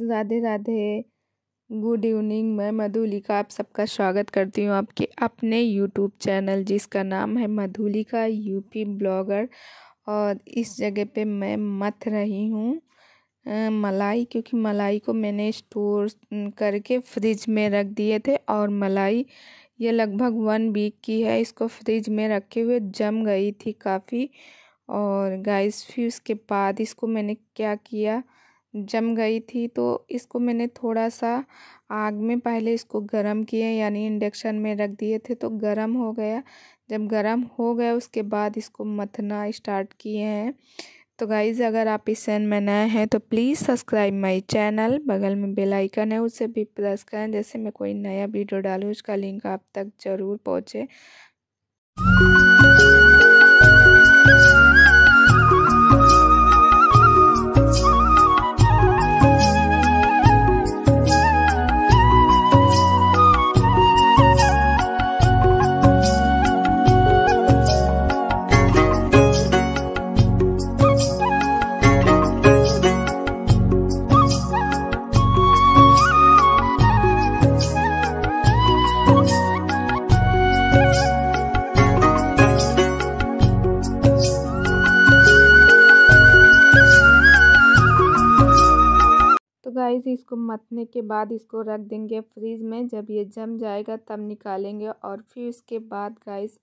Radhe Radhe good evening मैं मधुलिका आप सबका स्वागत करती हूँ आपके अपने यूट्यूब चैनल जिसका नाम है मधुलिका यूपी ब्लॉगर और इस जगह पे मैं मत रही हूँ मलाई क्योंकि मलाई को मैंने स्टोर करके फ्रिज में रख दिए थे और मलाई ये लगभग वन वीक की है इसको फ्रिज में रखे हुए जम गई थी काफ़ी और गाइस फिर उसके बाद इसको मैंने क्या किया जम गई थी तो इसको मैंने थोड़ा सा आग में पहले इसको गरम किए यानी इंडक्शन में रख दिए थे तो गरम हो गया जब गरम हो गया उसके बाद इसको मथना स्टार्ट किए हैं तो गाइज़ अगर आप इस चैनल में नए हैं तो प्लीज़ सब्सक्राइब माय चैनल बगल में बेल आइकन है उसे भी प्रेस करें जैसे मैं कोई नया वीडियो डालूँ उसका लिंक आप तक ज़रूर पहुँचे गाइस इसको मतने के बाद इसको रख देंगे फ्रीज में जब ये जम जाएगा तब निकालेंगे और फिर उसके बाद गाइस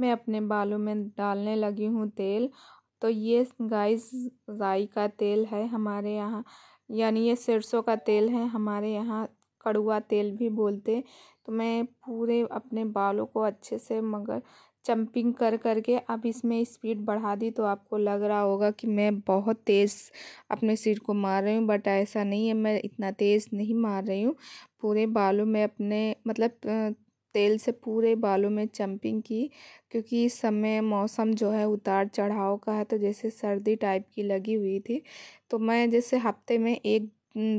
मैं अपने बालों में डालने लगी हूँ तेल तो ये गाइस राई का तेल है हमारे यहाँ यानी ये सरसों का तेल है हमारे यहाँ कड़ुआ तेल भी बोलते तो मैं पूरे अपने बालों को अच्छे से मगर जंपिंग कर कर के इसमें स्पीड बढ़ा दी तो आपको लग रहा होगा कि मैं बहुत तेज़ अपने सिर को मार रही हूँ बट ऐसा नहीं है मैं इतना तेज़ नहीं मार रही हूँ पूरे बालों में अपने मतलब तेल से पूरे बालों में चंपिंग की क्योंकि इस समय मौसम जो है उतार चढ़ाव का है तो जैसे सर्दी टाइप की लगी हुई थी तो मैं जैसे हफ्ते में एक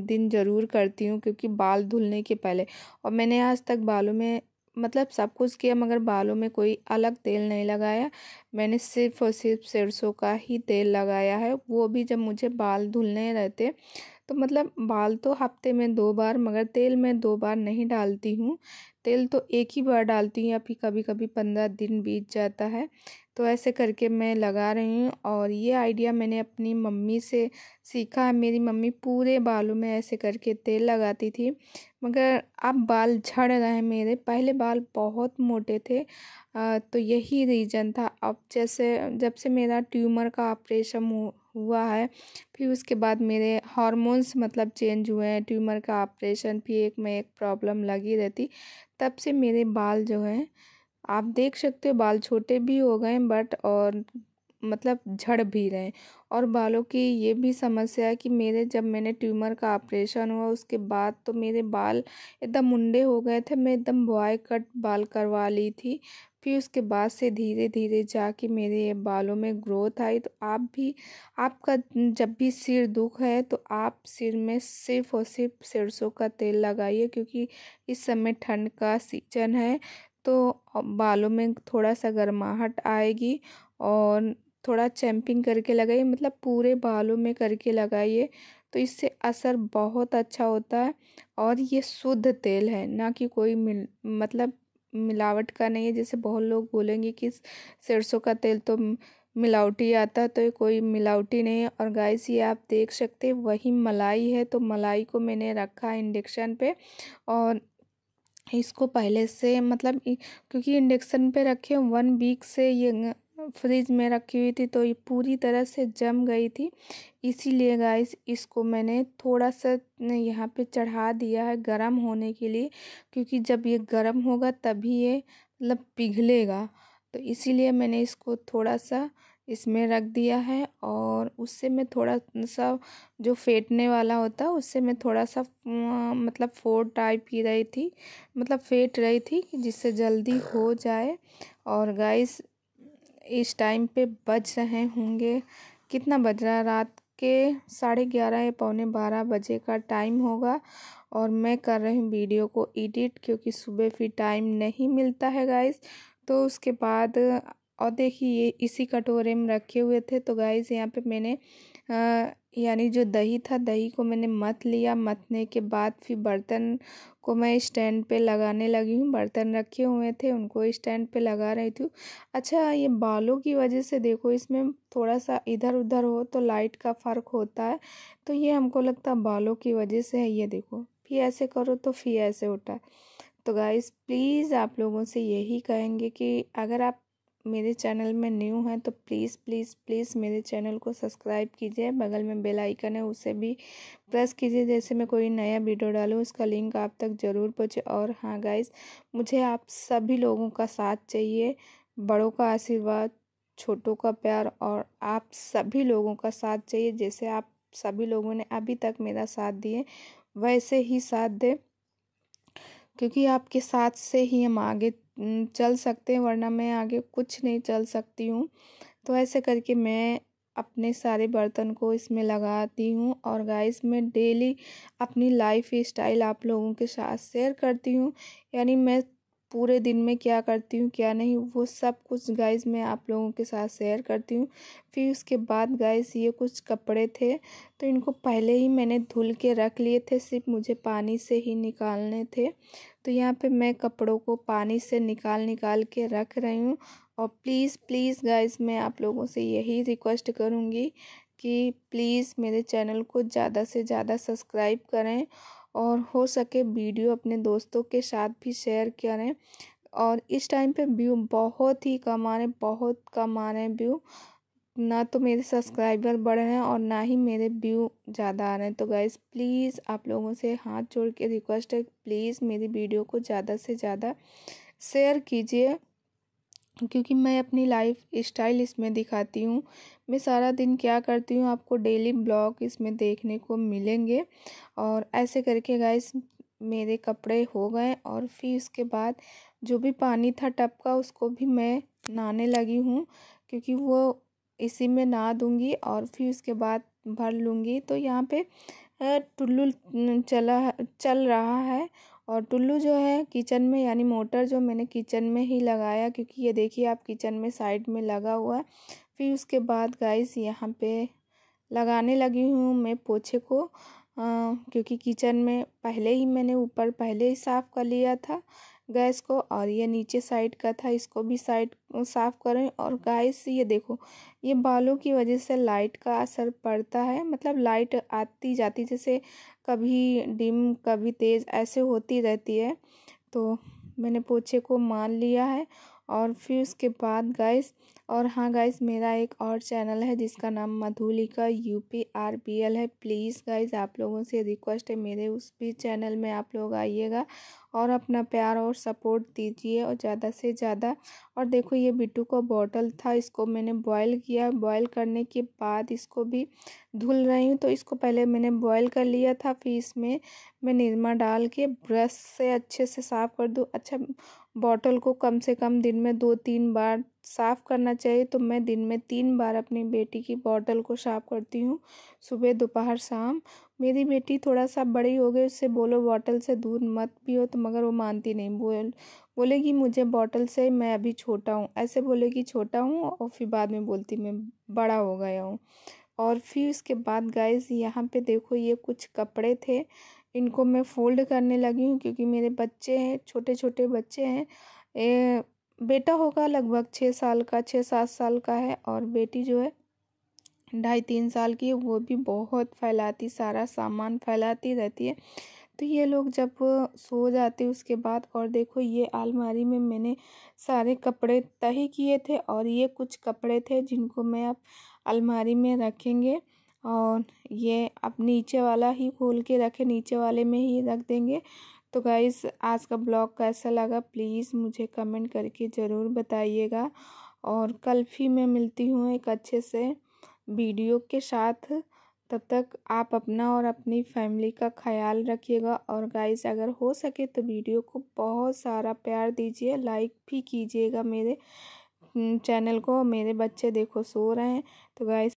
दिन ज़रूर करती हूँ क्योंकि बाल धुलने के पहले और मैंने आज तक बालों में मतलब सब कुछ किया मगर बालों में कोई अलग तेल नहीं लगाया मैंने सिर्फ और सिर्फ सरसों का ही तेल लगाया है वो भी जब मुझे बाल धुलने रहते तो मतलब बाल तो हफ्ते में दो बार मगर तेल मैं दो बार नहीं डालती हूँ तेल तो एक ही बार डालती हूँ या फिर कभी कभी पंद्रह दिन बीत जाता है तो ऐसे करके मैं लगा रही हूँ और ये आइडिया मैंने अपनी मम्मी से सीखा मेरी मम्मी पूरे बालों में ऐसे करके तेल लगाती थी मगर अब बाल झड़ रहे हैं मेरे पहले बाल बहुत मोटे थे तो यही रीज़न था अब जैसे जब से मेरा ट्यूमर का ऑपरेशन हुआ है फिर उसके बाद मेरे हार्मोन्स मतलब चेंज हुए हैं ट्यूमर का ऑपरेशन फिर एक में एक प्रॉब्लम लगी रहती तब से मेरे बाल जो हैं आप देख सकते हो बाल छोटे भी हो गए बट और मतलब झड़ भी रहे और बालों की ये भी समस्या है कि मेरे जब मैंने ट्यूमर का ऑपरेशन हुआ उसके बाद तो मेरे बाल एकदम मुंडे हो गए थे मैं एकदम बॉय कट बाल करवा ली थी फिर उसके बाद से धीरे धीरे जाके मेरे बालों में ग्रोथ आई तो आप भी आपका जब भी सिर दुख है तो आप सिर में सिर्फ और सिर्फ सरसों का तेल लगाइए क्योंकि इस समय ठंड का सीजन है तो बालों में थोड़ा सा गर्माहट आएगी और थोड़ा चैम्पिंग करके लगाइए मतलब पूरे बालों में करके लगाइए तो इससे असर बहुत अच्छा होता है और ये शुद्ध तेल है ना कि कोई मिल मतलब मिलावट का नहीं है जैसे बहुत लोग बोलेंगे कि सरसों का तेल तो मिलावटी आता है तो कोई मिलावटी नहीं है और गाइस ये आप देख सकते हैं वही मलाई है तो मलाई को मैंने रखा इंडक्शन पे और इसको पहले से मतलब क्योंकि इंडक्शन पे रखे वन वीक से ये फ्रिज में रखी हुई थी तो ये पूरी तरह से जम गई थी इसीलिए गाइस इसको मैंने थोड़ा सा यहाँ पे चढ़ा दिया है गरम होने के लिए क्योंकि जब ये गरम होगा तभी ये मतलब पिघलेगा तो इसीलिए मैंने इसको थोड़ा सा इसमें रख दिया है और उससे मैं थोड़ा सा जो फेंटने वाला होता उससे मैं थोड़ा सा मतलब फोड़ टाइप की रही थी मतलब फेंट रही थी जिससे जल्दी हो जाए और गाइस इस टाइम पे बज रहे होंगे कितना बज रहा रात के साढ़े ग्यारह या पौने बारह बजे का टाइम होगा और मैं कर रही हूँ वीडियो को एडिट क्योंकि सुबह फिर टाइम नहीं मिलता है गाइस तो उसके बाद और देखिए ये इसी कटोरे में रखे हुए थे तो गाइज़ यहाँ पे मैंने यानी जो दही था दही को मैंने मत लिया मथने के बाद फिर बर्तन को मैं स्टैंड पे लगाने लगी हूँ बर्तन रखे हुए थे उनको स्टैंड पे लगा रही थी अच्छा ये बालों की वजह से देखो इसमें थोड़ा सा इधर उधर हो तो लाइट का फ़र्क होता है तो ये हमको लगता है बालों की वजह से है ये देखो फिर ऐसे करो तो फिर ऐसे उठा तो गाइज़ प्लीज़ आप लोगों से यही कहेंगे कि अगर आप मेरे चैनल में न्यू हैं तो प्लीज़ प्लीज़ प्लीज़ मेरे चैनल को सब्सक्राइब कीजिए बगल में बेल आइकन है उसे भी प्रेस कीजिए जैसे मैं कोई नया वीडियो डालूँ उसका लिंक आप तक ज़रूर पहुँचे और हाँ गाइस मुझे आप सभी लोगों का साथ चाहिए बड़ों का आशीर्वाद छोटों का प्यार और आप सभी लोगों का साथ चाहिए जैसे आप सभी लोगों ने अभी तक मेरा साथ दिए वैसे ही साथ दें क्योंकि आपके साथ से ही हम आगे चल सकते हैं वरना मैं आगे कुछ नहीं चल सकती हूँ तो ऐसे करके मैं अपने सारे बर्तन को इसमें लगाती हूँ और गाइस मैं डेली अपनी लाइफ स्टाइल आप लोगों के साथ शेयर करती हूँ यानी मैं पूरे दिन में क्या करती हूँ क्या नहीं वो सब कुछ गाइस मैं आप लोगों के साथ शेयर करती हूँ फिर उसके बाद गाइस ये कुछ कपड़े थे तो इनको पहले ही मैंने धुल के रख लिए थे सिर्फ मुझे पानी से ही निकालने थे तो यहाँ पे मैं कपड़ों को पानी से निकाल निकाल के रख रही हूँ और प्लीज़ प्लीज़ गाइस मैं आप लोगों से यही रिक्वेस्ट करूँगी कि प्लीज़ मेरे चैनल को ज़्यादा से ज़्यादा सब्सक्राइब करें और हो सके वीडियो अपने दोस्तों के साथ भी शेयर करें और इस टाइम पे व्यू बहुत ही कम आ रहे बहुत कम आ रहे हैं व्यू ना तो मेरे सब्सक्राइबर बढ़ रहे हैं और ना ही मेरे व्यू ज़्यादा आ रहे हैं तो गाइज़ प्लीज़ आप लोगों से हाथ जोड़ के रिक्वेस्ट है प्लीज़ मेरी वीडियो को ज़्यादा से ज़्यादा शेयर कीजिए क्योंकि मैं अपनी लाइफ स्टाइल इसमें दिखाती हूँ मैं सारा दिन क्या करती हूँ आपको डेली ब्लॉग इसमें देखने को मिलेंगे और ऐसे करके गाइस मेरे कपड़े हो गए और फिर उसके बाद जो भी पानी था टप का उसको भी मैं नहाने लगी हूँ क्योंकि वो इसी में नहा दूँगी और फिर उसके बाद भर लूँगी तो यहाँ पे टुल्लू चला चल रहा है और टुल्लू जो है किचन में यानी मोटर जो मैंने किचन में ही लगाया क्योंकि ये देखिए आप किचन में साइड में लगा हुआ है फिर उसके बाद गाइस यहाँ पे लगाने लगी हूँ मैं पोछे को आ, क्योंकि किचन में पहले ही मैंने ऊपर पहले ही साफ़ कर लिया था गैस को और ये नीचे साइड का था इसको भी साइड साफ़ करें और गैस ये देखो ये बालों की वजह से लाइट का असर पड़ता है मतलब लाइट आती जाती जैसे कभी डिम कभी तेज़ ऐसे होती रहती है तो मैंने पोछे को मान लिया है और फिर उसके बाद गैस और हाँ गाइज मेरा एक और चैनल है जिसका नाम Madhulika U P R B L है प्लीज़ गाइज आप लोगों से रिक्वेस्ट है मेरे उस भी चैनल में आप लोग आइएगा और अपना प्यार और सपोर्ट दीजिए और ज़्यादा से ज़्यादा और देखो ये बिट्टू का बॉटल था इसको मैंने बॉयल किया बॉयल करने के बाद इसको भी धुल रही हूँ तो इसको पहले मैंने बॉयल कर लिया था फिर इसमें मैं निरमा डाल के ब्रश से अच्छे से साफ़ कर दूँ अच्छा बॉटल को कम से कम दिन में दो तीन बार साफ़ करना चाहिए तो मैं दिन में तीन बार अपनी बेटी की बॉटल को साफ़ करती हूँ सुबह दोपहर शाम मेरी बेटी थोड़ा सा बड़ी हो गई उससे बोलो बॉटल से दूध मत पियो तो मगर वो मानती नहीं बोल बोलेगी मुझे बॉटल से मैं अभी छोटा हूँ ऐसे बोलेगी छोटा हूँ और फिर बाद में बोलती मैं बड़ा हो गया हूँ और फिर उसके बाद गाइस यहाँ पे देखो ये कुछ कपड़े थे इनको मैं फ़ोल्ड करने लगी हूँ क्योंकि मेरे बच्चे हैं छोटे छोटे बच्चे हैं ए, बेटा होगा लगभग छः साल का छः सात साल का है और बेटी जो है ढाई तीन साल की वो भी बहुत फैलाती सारा सामान फैलाती रहती है तो ये लोग जब सो जाते उसके बाद और देखो ये अलमारी में मैंने सारे कपड़े तय किए थे और ये कुछ कपड़े थे जिनको मैं अब अलमारी में रखेंगे और ये आप नीचे वाला ही खोल के रखें नीचे वाले में ही रख देंगे तो गाइस आज का ब्लॉग कैसा लगा प्लीज़ मुझे कमेंट करके ज़रूर बताइएगा और कल फिर मैं मिलती हूँ एक अच्छे से वीडियो के साथ तब तक आप अपना और अपनी फैमिली का ख्याल रखिएगा और गाइस अगर हो सके तो वीडियो को बहुत सारा प्यार दीजिए लाइक भी कीजिएगा मेरे चैनल हम्म, को मेरे बच्चे देखो सो रहे हैं तो गाइस